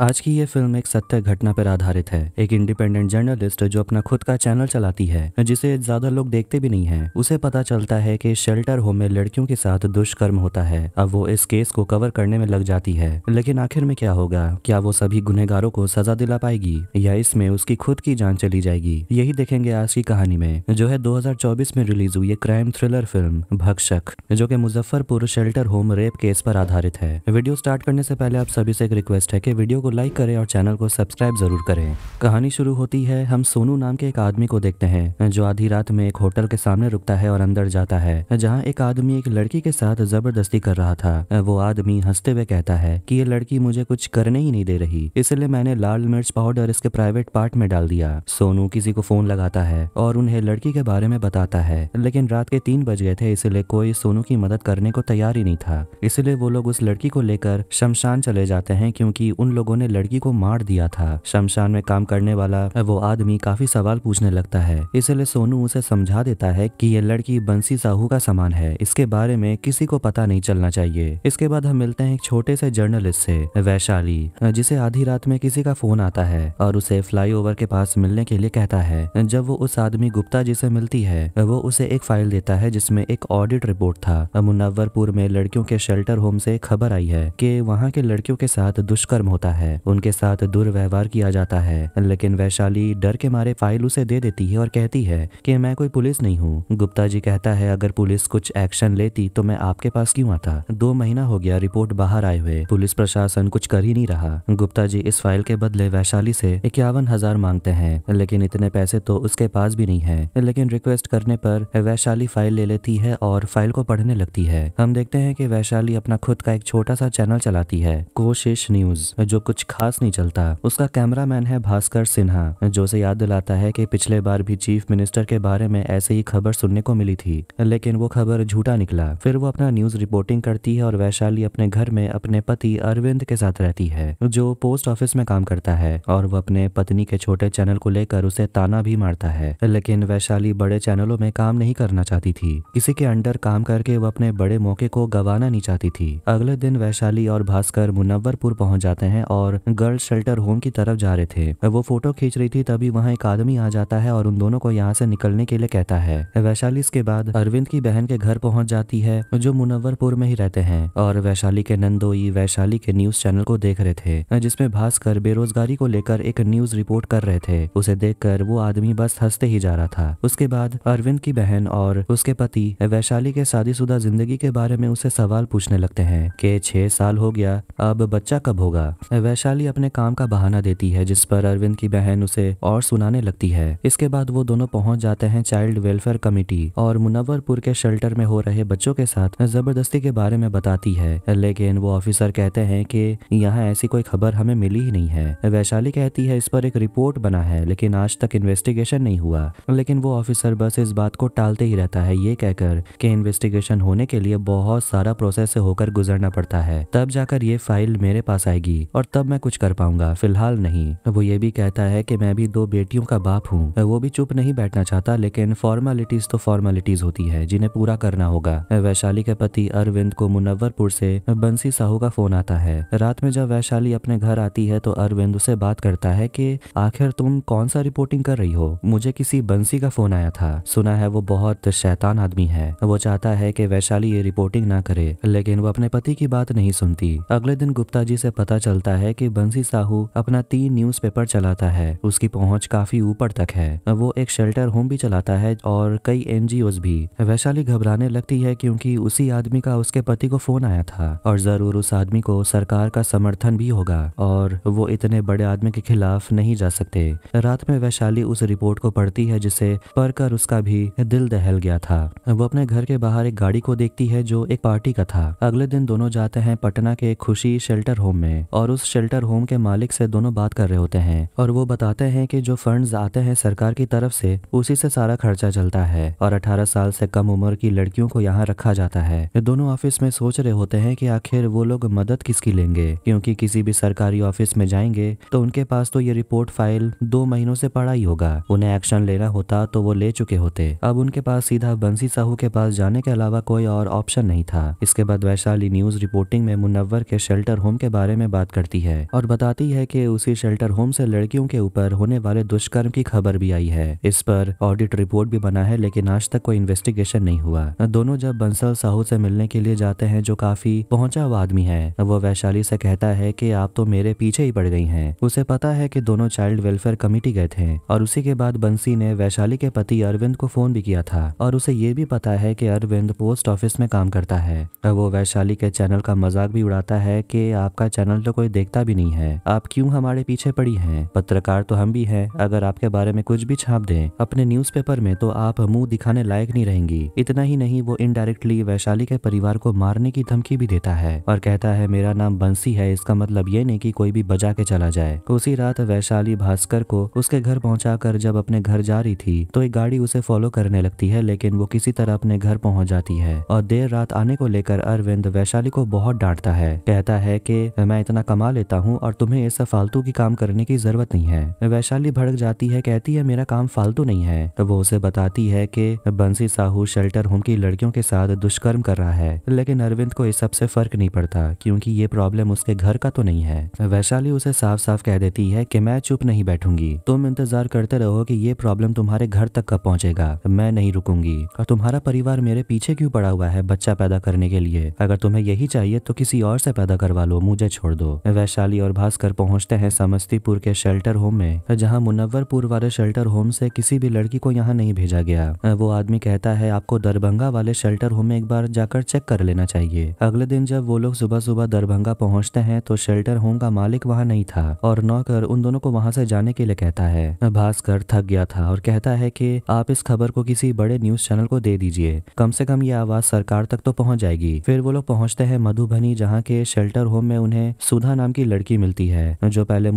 आज की ये फिल्म एक सत्य घटना पर आधारित है एक इंडिपेंडेंट जर्नलिस्ट जो अपना खुद का चैनल चलाती है जिसे ज्यादा लोग देखते भी नहीं है उसे पता चलता है कि शेल्टर होम में लड़कियों के साथ दुष्कर्म होता है अब वो इस केस को कवर करने में लग जाती है लेकिन आखिर में क्या होगा क्या वो सभी गुनहगारों को सजा दिला पाएगी या इसमें उसकी खुद की जान चली जाएगी यही देखेंगे आज की कहानी में जो है दो में रिलीज हुई क्राइम थ्रिलर फिल्म भक्षक जो की Muzaffarpur shelter home rape case पर आधारित है वीडियो स्टार्ट करने से पहले आप सभी से एक रिक्वेस्ट है की वीडियो को लाइक करें और चैनल को सब्सक्राइब जरूर करें कहानी शुरू होती है हम सोनू नाम के एक आदमी को देखते हैं जो आधी रात में एक होटल के सामने रुकता है और अंदर जाता है जहाँ एक आदमी एक लड़की के साथ जबरदस्ती कर रहा था वो आदमी हंसते हुए कहता है की ये लड़की मुझे कुछ करने ही नहीं दे रही इसलिए मैंने लाल मिर्च पाउडर इसके प्राइवेट पार्ट में डाल दिया सोनू किसी को फोन लगाता है और उन्हें लड़की के बारे में बताता है लेकिन रात के तीन बज गए थे इसलिए कोई सोनू की मदद करने को तैयार ही नहीं था इसलिए वो लोग उस लड़की को लेकर शमशान चले जाते हैं क्योंकि उन लोगों लोगों ने लड़की को मार दिया था शमशान में काम करने वाला वो आदमी काफी सवाल पूछने लगता है इसलिए सोनू उसे समझा देता है कि ये लड़की बंसी साहू का सामान है इसके बारे में किसी को पता नहीं चलना चाहिए इसके बाद हम मिलते हैं एक छोटे से जर्नलिस्ट से वैशाली जिसे आधी रात में किसी का फोन आता है और उसे फ्लाईओवर के पास मिलने के लिए कहता है जब वो उस आदमी गुप्ता जी से मिलती है वो उसे एक फाइल देता है जिसमें एक ऑडिट रिपोर्ट था मुनावरपुर में लड़कियों के शेल्टर होम से खबर आई है की वहाँ के लड़कियों के साथ दुष्कर्म होता है है उनके साथ दुर्व्यवहार किया जाता है लेकिन वैशाली डर के मारे फाइल उसे दे देती है और कहती है कि मैं कोई पुलिस नहीं हूँ गुप्ता जी कहता है अगर पुलिस कुछ एक्शन लेती तो मैं आपके पास क्यूँ आता दो महीना हो गया रिपोर्ट बाहर आए हुए पुलिस प्रशासन कुछ कर ही नहीं रहा गुप्ता जी इस फाइल के बदले वैशाली से इक्यावन हजार मांगते हैं लेकिन इतने पैसे तो उसके पास भी नहीं है लेकिन रिक्वेस्ट करने पर वैशाली फाइल ले लेती है और फाइल को पढ़ने लगती है हम देखते हैं कि वैशाली अपना खुद का एक छोटा सा चैनल चलाती है कोशिश न्यूज जो कुछ कुछ खास नहीं चलता उसका कैमरामैन है भास्कर सिन्हा जो उसे याद दिलाता है कि पिछले बार भी चीफ मिनिस्टर के बारे में ऐसे ही खबर सुनने को मिली थी लेकिन वो खबर झूठा निकला फिर वो अपना न्यूज रिपोर्टिंग करती है और वैशाली अपने घर में अपने पति अरविंद के साथ रहती है जो पोस्ट ऑफिस में काम करता है और वो अपने पत्नी के छोटे चैनल को लेकर उसे ताना भी मारता है लेकिन वैशाली बड़े चैनलों में काम नहीं करना चाहती थी किसी के अंडर काम करके वो अपने बड़े मौके को गंवाना नहीं चाहती थी अगले दिन वैशाली और भास्कर मुनवरपुर पहुंच जाते हैं और और गर्ल्स शेल्टर होम की तरफ जा रहे थे वो फोटो खींच रही थी तभी वहाँ एक आदमी आ जाता है और उन दोनों को यहाँ से निकलने के लिए कहता है वैशाली इसके बाद अरविंद की बहन के घर पहुँच जाती है जो मुनवरपुर में ही रहते हैं और वैशाली के नंदोई वैशाली के न्यूज चैनल को देख रहे थे जिसमे भास्कर बेरोजगारी को लेकर एक न्यूज रिपोर्ट कर रहे थे उसे देख वो आदमी बस हंसते ही जा रहा था उसके बाद अरविंद की बहन और उसके पति वैशाली के शादीशुदा जिंदगी के बारे में उसे सवाल पूछने लगते हैं कि छह साल हो गया अब बच्चा कब होगा वैशाली अपने काम का बहाना देती है जिस पर अरविंद की बहन उसे और सुनाने लगती है इसके बाद वो दोनों पहुंच जाते हैं चाइल्ड वेलफेयर कमेटी और मुनवरपुर के शेल्टर में हो रहे बच्चों के साथ जबरदस्ती के बारे में बताती है लेकिन वो ऑफिसर कहते हैं कि यहाँ ऐसी कोई खबर हमें मिली ही नहीं है वैशाली कहती है इस पर एक रिपोर्ट बना है लेकिन आज तक इन्वेस्टिगेशन नहीं हुआ लेकिन वो ऑफिसर बस इस बात को टालते ही रहता है ये कहकर कि इन्वेस्टिगेशन होने के लिए बहुत सारा प्रोसेस होकर गुजरना पड़ता है तब जाकर ये फाइल मेरे पास आएगी और तब तब मैं कुछ कर पाऊंगा फिलहाल नहीं वो ये भी कहता है कि मैं भी दो बेटियों का बाप हूँ वो भी चुप नहीं बैठना चाहता लेकिन फॉर्मेलिटीज तो फॉर्मेलिटीज होती है जिन्हें पूरा करना होगा वैशाली के पति अरविंद को मुनव्वरपुर से बंसी साहू का फोन आता है रात में जब वैशाली अपने घर आती है तो अरविंद उसे बात करता है कि आखिर तुम कौन सा रिपोर्टिंग कर रही हो मुझे किसी बंसी का फोन आया था सुना है वो बहुत शैतान आदमी है वो चाहता है कि वैशाली ये रिपोर्टिंग ना करे लेकिन वो अपने पति की बात नहीं सुनती अगले दिन गुप्ता जी से पता चलता है है कि बंसी साहू अपना तीन न्यूज़पेपर चलाता है उसकी पहुंच काफी ऊपर तक है वो एक शेल्टर होम भी चलाता है और कई एनजीओ भी वैशाली घबराने लगती है क्योंकि उसी आदमी का उसके पति को फोन आया था और जरूर उस आदमी को सरकार का समर्थन भी होगा और वो इतने बड़े आदमी के खिलाफ नहीं जा सकते रात में वैशाली उस रिपोर्ट को पढ़ती है जिसे पढ़कर उसका भी दिल दहल गया था वो अपने घर के बाहर एक गाड़ी को देखती है जो एक पार्टी का था अगले दिन दोनों जाते हैं पटना के खुशी शेल्टर होम में और उस शेल्टर होम के मालिक से दोनों बात कर रहे होते हैं और वो बताते हैं कि जो फंड्स आते हैं सरकार की तरफ से उसी से सारा खर्चा चलता है और 18 साल से कम उम्र की लड़कियों को यहाँ रखा जाता है दोनों ऑफिस में सोच रहे होते हैं की आखिर वो लोग मदद किसकी लेंगे क्योंकि किसी भी सरकारी ऑफिस में जाएंगे तो उनके पास तो ये रिपोर्ट फाइल दो महीनों से पड़ा ही होगा उन्हें एक्शन लेना होता तो वो ले चुके होते अब उनके पास सीधा बंसी साहू के पास जाने के अलावा कोई और ऑप्शन नहीं था इसके बाद वैशाली न्यूज रिपोर्टिंग में मुनवर के शेल्टर होम के बारे में बात करती है है और बताती है कि उसी शेल्टर होम से लड़कियों के ऊपर होने वाले दुष्कर्म की खबर भी आई है इस पर ऑडिट रिपोर्ट भी बना है लेकिन आज तक कोई इन्वेस्टिगेशन नहीं हुआ दोनों जब बंसल साहू से मिलने के लिए जाते हैं जो काफी पहुंचा हुआ आदमी है वो वैशाली से कहता है कि आप तो मेरे पीछे ही पड़ गई हैं उसे पता है कि दोनों चाइल्ड वेलफेयर कमेटी गए थे और उसी के बाद बंसी ने वैशाली के पति अरविंद को फोन भी किया था और उसे ये भी पता है की अरविंद पोस्ट ऑफिस में काम करता है वो वैशाली के चैनल का मजाक भी उड़ाता है की आपका चैनल तो कोई देखता आवश्यकता भी नहीं है आप क्यों हमारे पीछे पड़ी हैं पत्रकार तो हम भी हैं अगर आपके बारे में कुछ भी छाप दें अपने न्यूज़पेपर में तो आप मुंह दिखाने लायक नहीं रहेंगी इतना ही नहीं वो इनडायरेक्टली वैशाली के परिवार को मारने की धमकी भी देता है और कहता है मेरा नाम बंसी है इसका मतलब ये नहीं की कोई भी बजा के चला जाए उसी रात वैशाली भास्कर को उसके घर कर जब अपने घर जा रही थी तो एक गाड़ी उसे फॉलो करने लगती है लेकिन वो किसी तरह अपने घर पहुंच जाती है और देर रात आने को लेकर अरविंद वैशाली को बहुत डांटता है कहता है की मैं इतना कमा देता हूँ और तुम्हें ऐसा फालतू की काम करने की जरूरत नहीं है वैशाली भड़क जाती है कहती है मेरा काम फालतू नहीं है तो वो उसे बताती है कि बंसी साहू शेल्टर होम की लड़कियों के साथ दुष्कर्म कर रहा है लेकिन अरविंद को इस सबसे फर्क नहीं पड़ता क्योंकि ये प्रॉब्लम उसके घर का तो नहीं है वैशाली उसे साफ साफ कह देती है कि मैं चुप नहीं बैठूंगी तुम इंतजार करते रहो कि ये प्रॉब्लम तुम्हारे घर तक कब पहुंचेगा मैं नहीं रुकूंगी और तुम्हारा परिवार मेरे पीछे क्यों पड़ा हुआ है बच्चा पैदा करने के लिए अगर तुम्हें यही चाहिए तो किसी और से पैदा करवा लो मुझे छोड़ दो वैशाली वैशाली और भास्कर पहुंचते हैं समस्तीपुर के शेल्टर होम में जहां मुनव्वरपुर वाले शेल्टर होम से किसी भी लड़की को यहाँ नहीं भेजा गया वो आदमी कहता है आपको दरभंगा वाले शेल्टर होम में एक बार जाकर चेक कर लेना चाहिए अगले दिन जब वो लोग सुबह सुबह दरभंगा पहुंचते हैं तो शेल्टर होम का मालिक वहाँ नहीं था और नौकर उन दोनों को वहाँ से जाने के लिए कहता है भास्कर थक गया था और कहता है की आप इस खबर को किसी बड़े न्यूज चैनल को दे दीजिए कम से कम ये आवाज सरकार तक तो पहुँच जाएगी फिर वो लोग पहुँचते हैं मधुबनी जहाँ के शेल्टर होम में उन्हें सुधा नाम की लड़की मिलती है जो पहले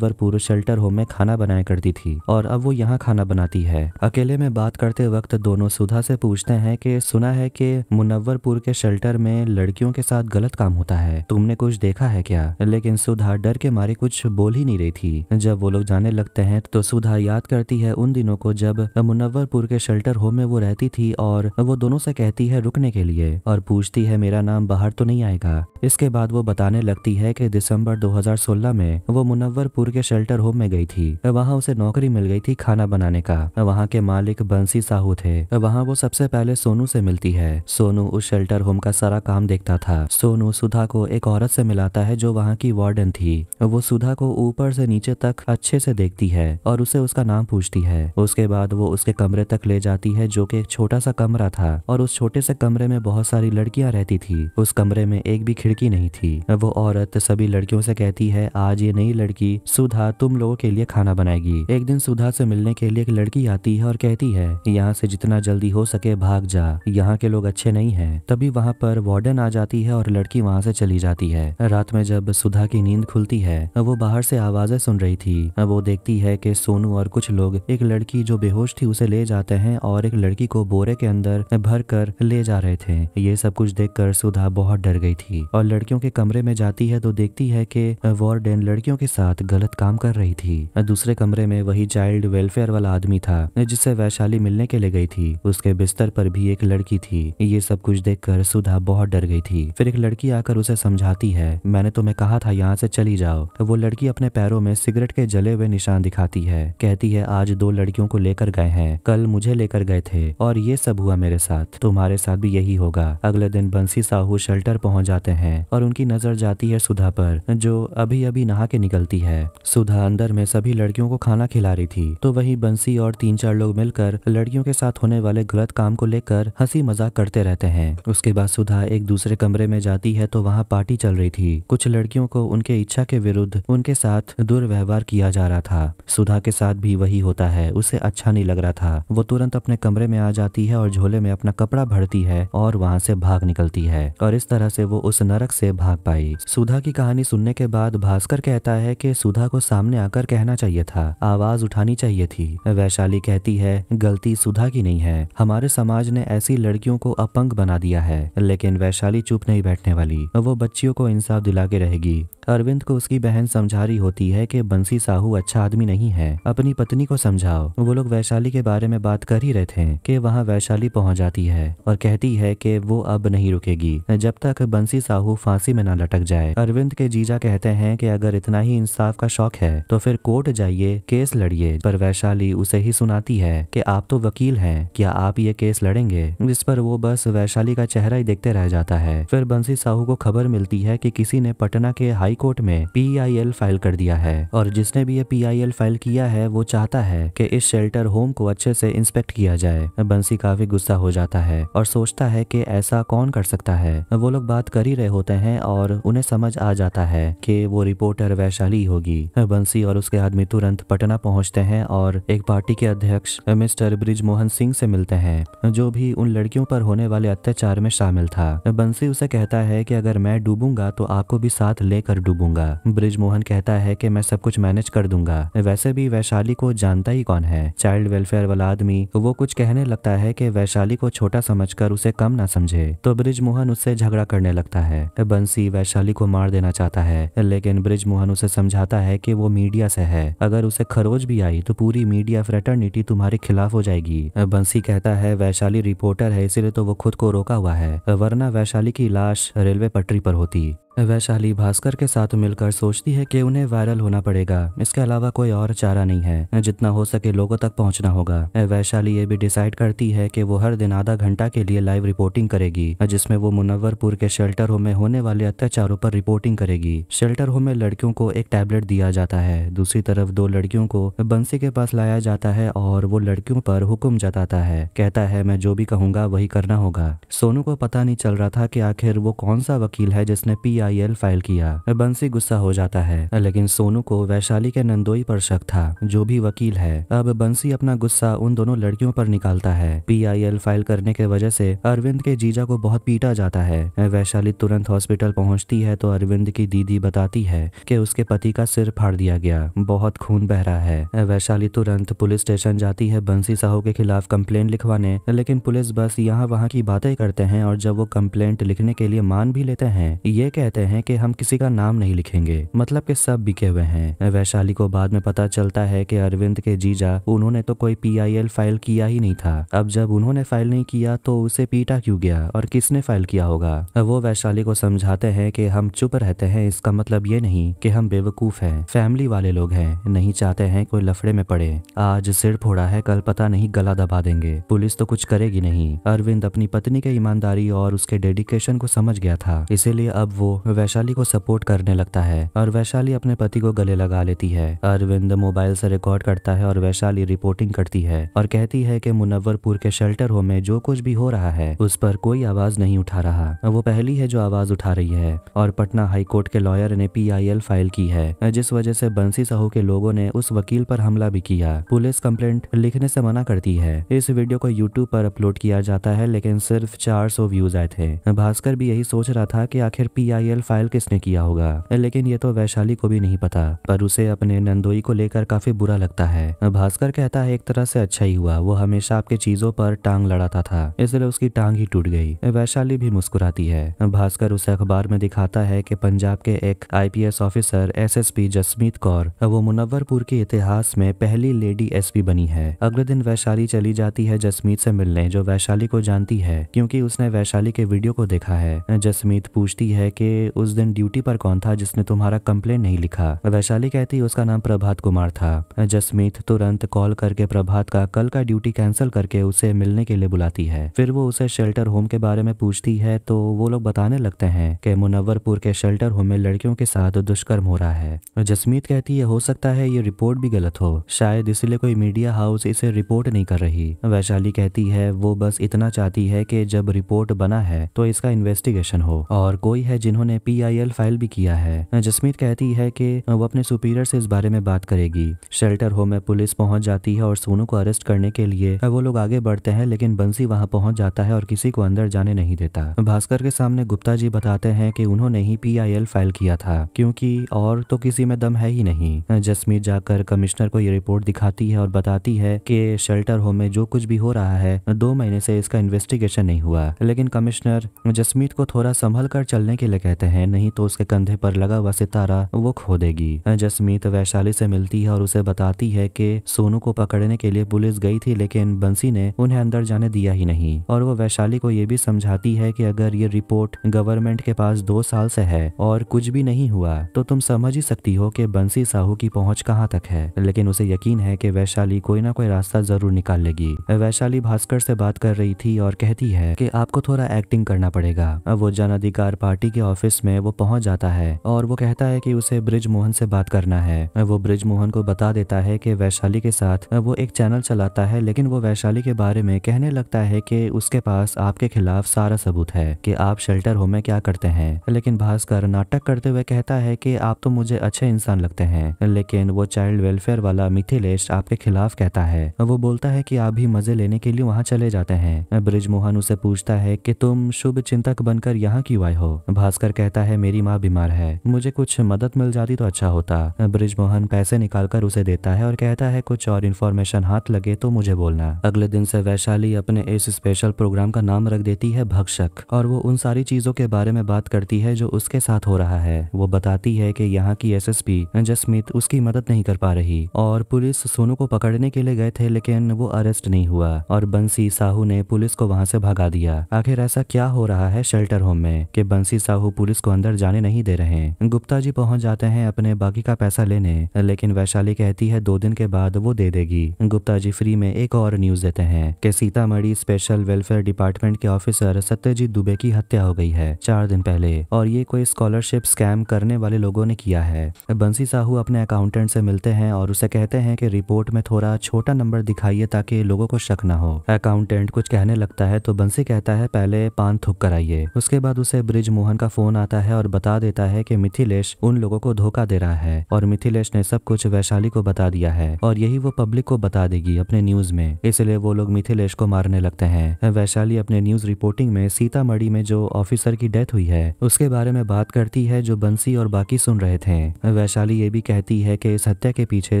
पूर्व शेल्टर होम में खाना बनाया करती थी और अब वो यहाँ खाना बनाती है अकेले में बात करते वक्त दोनों सुधा से पूछते हैं कि सुना है कि मुनवरपुर के शेल्टर में लड़कियों के साथ गलत काम होता है तुमने कुछ देखा है क्या लेकिन सुधा डर के मारे कुछ बोल ही नहीं रही थी जब वो लोग जाने लगते हैं तो सुधा याद करती है उन दिनों को जब मुनवरपुर के शेल्टर होम में वो रहती थी और वो दोनों से कहती है रुकने के लिए और पूछती है मेरा नाम बाहर तो नहीं आएगा इसके बाद वो बताने लगती है की दिसंबर दो 2016 में वो मुनवरपुर के शेल्टर होम में गई थी वहाँ उसे नौकरी मिल गई थी खाना बनाने का वहाँ के मालिक बंसी साहू थे वहाँ वो सबसे पहले सोनू से मिलती है सोनू उस शेल्टर होम का सारा काम देखता था सोनू सुधा को एक औरत से मिलाता है जो वहाँ की वार्डन थी वो सुधा को ऊपर से नीचे तक अच्छे से देखती है और उसे उसका नाम पूछती है उसके बाद वो उसके कमरे तक ले जाती है जो की एक छोटा सा कमरा था और उस छोटे से कमरे में बहुत सारी लड़कियाँ रहती थी उस कमरे में एक भी खिड़की नहीं थी वो औरत सभी लड़कियों से कहती है आज ये नई लड़की सुधा तुम लोगों के लिए खाना बनाएगी एक दिन सुधा से मिलने के लिए एक लड़की आती है और कहती है यहाँ से जितना जल्दी हो सके भाग जा यहाँ के लोग अच्छे नहीं है तभी वहाँ पर वार्डन आ जाती है और लड़की वहाँ से चली जाती है रात में जब सुधा की नींद खुलती है वो बाहर से आवाजें सुन रही थी वो देखती है की सोनू और कुछ लोग एक लड़की जो बेहोश थी उसे ले जाते हैं और एक लड़की को बोरे के अंदर भर कर ले जा रहे थे ये सब कुछ देखकर सुधा बहुत डर गई थी और लड़कियों के कमरे में जाती है तो देखती है कि के वार्डन लड़कियों के साथ गलत काम कर रही थी दूसरे कमरे में वही चाइल्ड वेलफेयर वाला आदमी था जिससे वैशाली मिलने के लिए गई थी उसके बिस्तर पर भी एक लड़की थी ये सब कुछ देखकर सुधा बहुत डर गई थी फिर एक लड़की आकर उसे समझाती है मैंने तुम्हें कहा था यहाँ से चली जाओ वो लड़की अपने पैरों में सिगरेट के जले हुए निशान दिखाती है कहती है आज दो लड़कियों को लेकर गए हैं कल मुझे लेकर गए थे और ये सब हुआ मेरे साथ तुम्हारे साथ भी यही होगा अगले दिन बंसी साहू शेल्टर पहुंच जाते हैं और उनकी नजर जाती है सुधा पर जो अभी अभी नहा के निकलती है सुधा अंदर में सभी लड़कियों को खाना खिला रही थी तो वही बंसी और तीन चार लोग मिलकर लड़कियों के साथ होने वाले गलत काम को लेकर हंसी मजाक करते रहते हैं उसके बाद सुधा एक दूसरे कमरे में जाती है तो वहाँ पार्टी चल रही थी कुछ लड़कियों को उनके इच्छा के विरुद्ध उनके साथ दुर्व्यवहार किया जा रहा था सुधा के साथ भी वही होता है उसे अच्छा नहीं लग रहा था वो तुरंत अपने कमरे में आ जाती है और झोले में अपना कपड़ा भरती है और वहाँ से भाग निकलती है और इस तरह से वो उस नरक से भाग पाई सुधा की कहानी सुनने के के बाद भास्कर कहता है कि सुधा को सामने आकर कहना चाहिए था आवाज उठानी चाहिए थी वैशाली कहती है गलती सुधा की नहीं है हमारे समाज ने ऐसी लड़कियों को अपंग बना दिया है लेकिन वैशाली चुप नहीं बैठने वाली वो बच्चियों को इंसाफ दिला के रहेगी अरविंद को उसकी बहन समझा रही होती है कि बंसी साहू अच्छा आदमी नहीं है अपनी पत्नी को समझाओ वो लोग वैशाली के बारे में बात कर ही रहे थे कि वहाँ वैशाली पहुँच जाती है और कहती है कि वो अब नहीं रुकेगी जब तक बंसी साहू फांसी में न लटक जाए अरविंद के जीजा कह कहते हैं कि अगर इतना ही इंसाफ का शौक है तो फिर कोर्ट जाइए केस लड़िए पर वैशाली उसे ही सुनाती है कि आप तो वकील हैं क्या आप ये केस लड़ेंगे जिस पर वो बस वैशाली का चेहरा ही देखते रह जाता है फिर बंसी साहू को खबर मिलती है कि किसी ने पटना के हाई कोर्ट में पी फाइल कर दिया है और जिसने भी ये पी फाइल किया है वो चाहता है की इस शेल्टर होम को अच्छे से इंस्पेक्ट किया जाए बंसी काफी गुस्सा हो जाता है और सोचता है की ऐसा कौन कर सकता है वो लोग बात कर ही रहे होते हैं और उन्हें समझ आ जाता है के वो रिपोर्टर वैशाली होगी बंसी और उसके आदमी तुरंत पटना पहुंचते हैं और एक पार्टी के अध्यक्ष मिस्टर ब्रिज मोहन सिंह से मिलते हैं जो भी उन लड़कियों पर होने वाले अत्याचार में शामिल था बंसी उसे कहता है कि अगर मैं डूबूंगा तो आपको भी साथ लेकर डूबूंगा ब्रिज मोहन कहता है कि मैं सब कुछ मैनेज कर दूंगा वैसे भी वैशाली को जानता ही कौन है चाइल्ड वेलफेयर वाला आदमी वो कुछ कहने लगता है की वैशाली को छोटा समझ उसे कम ना समझे तो ब्रिज मोहन उससे झगड़ा करने लगता है बंसी वैशाली को मार देना चाहता है लेकिन ब्रिज मोहन उसे समझाता है कि वो मीडिया से है अगर उसे खरोज भी आई तो पूरी मीडिया फ्रेटर्निटी तुम्हारे खिलाफ हो जाएगी बंसी कहता है वैशाली रिपोर्टर है इसीलिए तो वो खुद को रोका हुआ है वरना वैशाली की लाश रेलवे पटरी पर होती वैशाली भास्कर के साथ मिलकर सोचती है कि उन्हें वायरल होना पड़ेगा इसके अलावा कोई और चारा नहीं है जितना हो सके लोगों तक पहुंचना होगा वैशाली ये भी डिसाइड करती है कि वो हर दिन आधा घंटा के लिए लाइव रिपोर्टिंग करेगी जिसमें वो मुनवरपुर के शेल्टर होम में होने वाले अत्याचारों पर रिपोर्टिंग करेगी शेल्टर होम में लड़कियों को एक टैबलेट दिया जाता है दूसरी तरफ दो लड़कियों को बंसी के पास लाया जाता है और वो लड़कियों पर हुक्म जताता है कहता है मैं जो भी कहूंगा वही करना होगा सोनू को पता नहीं चल रहा था की आखिर वो कौन सा वकील है जिसने पी पीआईएल फाइल किया बंसी गुस्सा हो जाता है लेकिन सोनू को वैशाली के नंदोई पर शक था जो भी वकील है अब बंसी अपना गुस्सा उन दोनों लड़कियों पर निकालता है पीआईएल फाइल करने के वजह से अरविंद के जीजा को बहुत पीटा जाता है वैशाली तुरंत हॉस्पिटल पहुंचती है तो अरविंद की दीदी बताती है कि उसके पति का सिर फाड़ दिया गया बहुत खून बह रहा है वैशाली तुरंत पुलिस स्टेशन जाती है बंसी साहू के खिलाफ कंप्लेंट लिखवाने लेकिन पुलिस बस यहाँ वहाँ की बातें करते हैं और जब वो कंप्लेंट लिखने के लिए मान भी लेते हैं ये कहते कहते हैं कि हम किसी का नाम नहीं लिखेंगे मतलब कि सब बिके हुए हैं वैशाली को बाद में पता चलता है कि अरविंद के जीजा उन्होंने तो कोई पीआईएल फाइल किया ही नहीं था अब जब उन्होंने फाइल नहीं किया तो उसे पीटा क्यों गया और किसने फाइल किया होगा वो वैशाली को समझाते हैं कि हम चुप रहते हैं इसका मतलब ये नहीं कि हम बेवकूफ हैं फैमिली वाले लोग हैं नहीं चाहते हैं कोई लफड़े में पड़े आज सिर फोड़ा है कल पता नहीं गला दबा देंगे पुलिस तो कुछ करेगी नहीं अरविंद अपनी पत्नी के ईमानदारी और उसके डेडिकेशन को समझ गया था इसीलिए अब वो वैशाली को सपोर्ट करने लगता है और वैशाली अपने पति को गले लगा लेती है अरविंद मोबाइल से रिकॉर्ड करता है और वैशाली रिपोर्टिंग करती है और कहती है कि मुनवरपुर के शेल्टर होम में जो कुछ भी हो रहा है उस पर कोई आवाज नहीं उठा रहा वो पहली है जो आवाज उठा रही है और पटना हाईकोर्ट के लॉयर ने पीआईएल फाइल की है जिस वजह से बंसी साहू के लोगों ने उस वकील पर हमला भी किया पुलिस कंप्लेंट लिखने से मना करती है इस वीडियो को यूट्यूब पर अपलोड किया जाता है लेकिन सिर्फ 400 व्यूज आए थे भास्कर भी यही सोच रहा था कि आखिर पी सीरियल फाइल किसने किया होगा लेकिन ये तो वैशाली को भी नहीं पता पर उसे अपने नंदोई को लेकर काफी बुरा लगता है भास्कर कहता है एक तरह से अच्छा ही हुआ वो हमेशा आपके चीजों पर टांग लड़ाता था इसलिए उसकी टांग ही टूट गई वैशाली भी मुस्कुराती है भास्कर उसे अखबार में दिखाता है कि पंजाब के एक IPS officer SSP Jasmeet Kaur वो मुनव्वरपुर के इतिहास में पहली लेडी एसपी बनी है अगले दिन वैशाली चली जाती है जसमीत से मिलने जो वैशाली को जानती है क्योंकि उसने वैशाली के वीडियो को देखा है जसमीत पूछती है कि उस दिन ड्यूटी पर कौन था जिसने तुम्हारा कंप्लेन नहीं लिखा वैशाली कहती उसका नाम प्रभात कुमार था जसमीत तुरंत कॉल करके प्रभात का कल का ड्यूटी कैंसिल करके उसे मिलने के लिए बुलाती है फिर वो उसे शेल्टर होम के बारे में पूछती है तो वो लोग बताने लगते हैं कि मुनवरपुर के शेल्टर होम में लड़कियों के साथ दुष्कर्म हो रहा है जसमीत कहती है हो सकता है ये रिपोर्ट भी गलत हो शायद इसलिए कोई मीडिया हाउस इसे रिपोर्ट नहीं कर रही वैशाली कहती है वो बस इतना चाहती है कि जब रिपोर्ट बना है तो इसका इन्वेस्टिगेशन हो और कोई है जिन्होंने ने पीआईएल फाइल भी किया है जसमीत कहती है कि वो अपने सुपीरियर से इस बारे में बात करेगी शेल्टर होम में पुलिस पहुंच जाती है और सोनू को अरेस्ट करने के लिए वो लोग आगे बढ़ते हैं लेकिन बंसी वहां पहुंच जाता है और किसी को अंदर जाने नहीं देता भास्कर के सामने गुप्ता जी बताते हैं कि उन्होंने ही एल फाइल किया था क्योंकि और तो किसी में दम है ही नहीं जसमीत जाकर कमिश्नर को ये रिपोर्ट दिखाती है और बताती है कि शेल्टर होम में जो कुछ भी हो रहा है दो महीने से इसका इन्वेस्टिगेशन नहीं हुआ लेकिन कमिश्नर जसमीत को थोड़ा संभल कर चलने के लिए कहते सकते हैं नहीं तो उसके कंधे पर लगा हुआ सितारा वो खो देगी जसमीत वैशाली से मिलती है और उसे बताती है कि सोनू को पकड़ने के लिए पुलिस गई थी लेकिन बंसी ने उन्हें अंदर जाने दिया ही नहीं और वो वैशाली को ये भी समझाती है की अगर ये रिपोर्ट गवर्नमेंट के पास दो साल से है और कुछ भी नहीं हुआ तो तुम समझ ही सकती हो की बंसी साहू की पहुँच कहाँ तक है लेकिन उसे यकीन है की वैशाली कोई ना कोई रास्ता जरूर निकाल लेगी वैशाली भास्कर से बात कर रही थी और कहती है कि आपको थोड़ा एक्टिंग करना पड़ेगा वो जन अधिकार पार्टी के ऑफिस ऑफिस में वो पहुंच जाता है और वो कहता है कि उसे ब्रिज मोहन से बात करना है वो ब्रिज मोहन को बता देता है कि वैशाली के साथ वो एक चैनल चलाता है लेकिन वो वैशाली के बारे में कहने लगता है कि उसके पास आपके खिलाफ सारा सबूत है कि आप शेल्टर होम में क्या करते हैं लेकिन भास्कर नाटक करते हुए कहता है कि आप तो मुझे अच्छे इंसान लगते हैं लेकिन वो चाइल्ड वेलफेयर वाला मिथिलेश आपके खिलाफ कहता है वो बोलता है कि आप भी मजे लेने के लिए वहाँ चले जाते हैं ब्रिज मोहन उसे पूछता है कि तुम शुभ चिंतक बनकर यहाँ क्यों आए हो भास्कर जाकर कहता है मेरी माँ बीमार है मुझे कुछ मदद मिल जाती तो अच्छा होता ब्रिजमोहन पैसे निकालकर उसे देता है और कहता है कुछ और इन्फॉर्मेशन हाथ लगे तो मुझे बोलना अगले दिन से वैशाली अपने इस स्पेशल प्रोग्राम का नाम रख देती है भक्षक और वो उन सारी चीजों के बारे में बात करती है जो उसके साथ हो रहा है वो बताती है कि यहाँ की एसएसपी जसमीत उसकी मदद नहीं कर पा रही और पुलिस सोनू को पकड़ने के लिए गए थे लेकिन वो अरेस्ट नहीं हुआ और बंसी साहू ने पुलिस को वहाँ से भगा दिया आखिर ऐसा क्या हो रहा है शेल्टर होम में कि बंसी साहू पुलिस को अंदर जाने नहीं दे रहे गुप्ता जी पहुंच जाते हैं अपने बाकी का पैसा लेने लेकिन वैशाली कहती है दो दिन के बाद वो दे देगी गुप्ता जी फ्री में एक और न्यूज देते हैं कि सीतामढ़ी स्पेशल वेलफेयर डिपार्टमेंट के ऑफिसर सत्यजीत दुबे की हत्या हो गई है चार दिन पहले और ये कोई स्कॉलरशिप स्कैम करने वाले लोगों ने किया है बंसी साहू अपने अकाउंटेंट से मिलते हैं और उसे कहते हैं कि रिपोर्ट में थोड़ा छोटा नंबर दिखाइए ताकि लोगों को शक ना हो अकाउंटेंट कुछ कहने लगता है तो बंसी कहता है पहले पान थुक आइए उसके बाद उसे ब्रिज मोहन का फोन फोन आता है और बता देता है कि मिथिलेश उन लोगों को धोखा दे रहा है और मिथिलेश ने सब कुछ वैशाली को बता दिया है और यही वो पब्लिक को बता देगी अपने न्यूज में इसलिए वो लोग मिथिलेश को मारने लगते हैं वैशाली अपने न्यूज रिपोर्टिंग में सीतामढ़ी में जो ऑफिसर की डेथ हुई है उसके बारे में बात करती है जो बंसी और बाकी सुन रहे थे वैशाली ये भी कहती है की इस हत्या के पीछे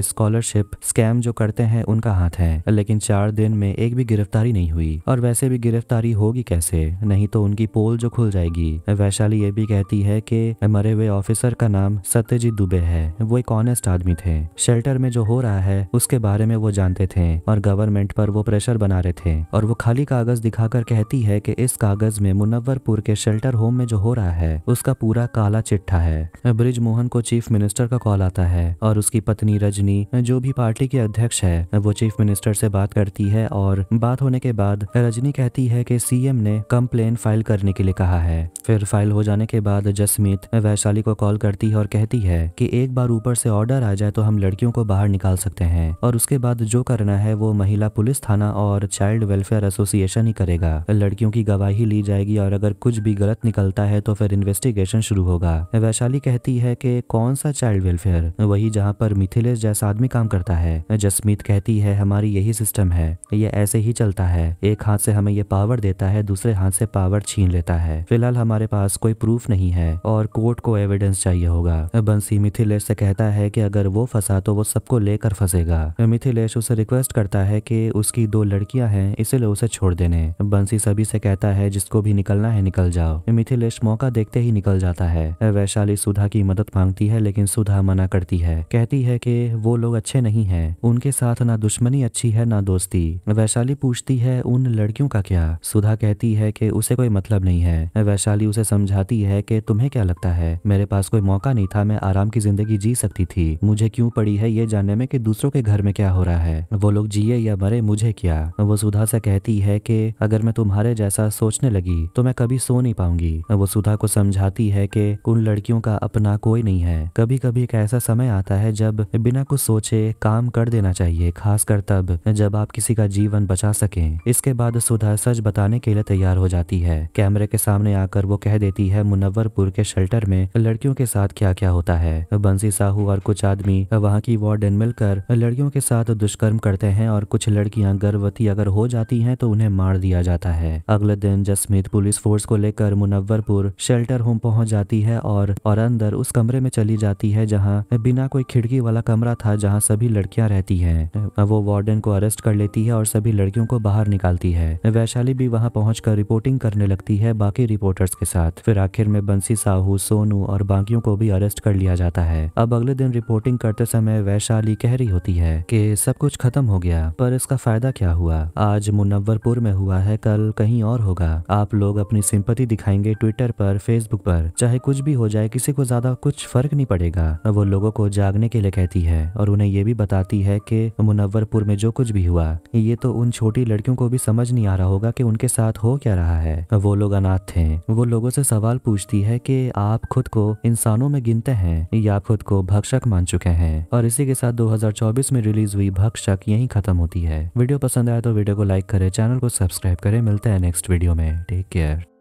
स्कॉलरशिप स्कैम जो करते हैं उनका हाथ है लेकिन चार दिन में एक भी गिरफ्तारी नहीं हुई और वैसे भी गिरफ्तारी होगी कैसे नहीं तो उनकी पोल जो खुल जाएगी वैशाली ये भी भी कहती है कि मरे हुए ऑफिसर का नाम सत्यजीत दुबे है वो एक ऑनेस्ट आदमी थे शेल्टर में जो हो रहा है उसके बारे में वो जानते थे और गवर्नमेंट पर वो प्रेशर बना रहे थे और वो खाली कागज दिखाकर कहती है कि इस कागज में मुनव्वरपुर के शेल्टर होम में जो हो रहा है उसका पूरा काला चिट्ठा है ब्रिज मोहन को चीफ मिनिस्टर का कॉल आता है और उसकी पत्नी रजनी जो भी पार्टी के अध्यक्ष है वो चीफ मिनिस्टर से बात करती है और बात होने के बाद रजनी कहती है कि सीएम ने कंप्लेन फाइल करने के लिए कहा है फिर फाइल हो जाने के बाद जसमीत वैशाली को कॉल करती है और कहती है कि एक बार ऊपर से ऑर्डर आ जाए तो हम लड़कियों को बाहर निकाल सकते हैं और उसके बाद जो करना है वो महिला पुलिस थाना और चाइल्ड वेलफेयर एसोसिएशन ही करेगा लड़कियों की गवाही ली जाएगी और अगर कुछ भी गलत निकलता है तो फिर इन्वेस्टिगेशन शुरू होगा वैशाली कहती है की कौन सा चाइल्ड वेलफेयर वही जहाँ पर मिथिलेश जैसा आदमी काम करता है जसमीत कहती है हमारी यही सिस्टम है ये ऐसे ही चलता है एक हाथ से हमें ये पावर देता है दूसरे हाथ से पावर छीन लेता है फिलहाल हमारे पास कोई प्रूफ प्रूफ नहीं है और कोर्ट को एविडेंस चाहिए होगा बंसी मिथिलेश से कहता है कि अगर वो फंसा तो वो सबको लेकर फंसेगा मिथिलेश उसे रिक्वेस्ट करता है कि उसकी दो लड़कियां हैं इसलिए उसे छोड़ देने बंसी सभी से कहता है जिसको भी निकलना है निकल जाओ मिथिलेश मौका देखते ही निकल जाता है वैशाली सुधा की मदद मांगती है लेकिन सुधा मना करती है कहती है कि वो लोग अच्छे नहीं है उनके साथ ना दुश्मनी अच्छी है ना दोस्ती वैशाली पूछती है उन लड़कियों का क्या सुधा कहती है कि उसे कोई मतलब नहीं है वैशाली उसे समझाती है है कि तुम्हें क्या लगता है मेरे पास कोई मौका नहीं था मैं आराम की जिंदगी जी सकती थी मुझे क्यों पड़ी है ये जानने में कि दूसरों के घर में क्या हो रहा है वो लोग जिए या मरे मुझे क्या वो सुधा से कहती है कि अगर मैं तुम्हारे जैसा सोचने लगी तो मैं कभी सो नहीं पाऊंगी वो सुधा को समझाती है कि उन लड़कियों का अपना कोई नहीं है कभी कभी एक ऐसा समय आता है जब बिना कुछ सोचे काम कर देना चाहिए खासकर तब जब आप किसी का जीवन बचा सकें इसके बाद सुधा सच बताने के लिए तैयार हो जाती है कैमरे के सामने आकर वो कह देती है मुन्ना मुनवरपुर के शेल्टर में लड़कियों के साथ क्या क्या होता है बंसी साहू और कुछ आदमी वहाँ की वार्डन मिलकर लड़कियों के साथ दुष्कर्म करते हैं और कुछ लड़कियाँ गर्भवती अगर हो जाती है तो उन्हें मार दिया जाता है अगले दिन जसमीत पुलिस फोर्स को लेकर मुनवरपुर शेल्टर होम पहुँच जाती है और और अंदर उस कमरे में चली जाती है जहाँ बिना कोई खिड़की वाला कमरा था जहाँ सभी लड़कियाँ रहती हैं वो वार्डन को अरेस्ट कर लेती है और सभी लड़कियों को बाहर निकालती है वैशाली भी वहाँ पहुँच रिपोर्टिंग करने लगती है बाकी रिपोर्टर्स के साथ फिर आखिर आखिर में बंसी साहू सोनू और बाकियों को भी अरेस्ट कर लिया जाता है अब अगले दिन रिपोर्टिंग करते समय वैशाली कह रही होती है कि सब कुछ खत्म हो गया पर इसका फायदा क्या हुआ आज मुनवरपुर में हुआ है कल कहीं और होगा आप लोग अपनी सिंपति दिखाएंगे ट्विटर पर फेसबुक पर चाहे कुछ भी हो जाए किसी को ज्यादा कुछ फर्क नहीं पड़ेगा वो लोगों को जागने के लिए कहती है और उन्हें ये भी बताती है कि मुनवरपुर में जो कुछ भी हुआ ये तो उन छोटी लड़कियों को भी समझ नहीं आ रहा होगा कि उनके साथ हो क्या रहा है वो लोग अनाथ थे वो लोगों से सवाल पूछ पूछती है कि आप खुद को इंसानों में गिनते हैं या खुद को भक्षक मान चुके हैं और इसी के साथ 2024 में रिलीज हुई भक्षक यहीं खत्म होती है वीडियो पसंद आया तो वीडियो को लाइक करें चैनल को सब्सक्राइब करें मिलते हैं नेक्स्ट वीडियो में टेक केयर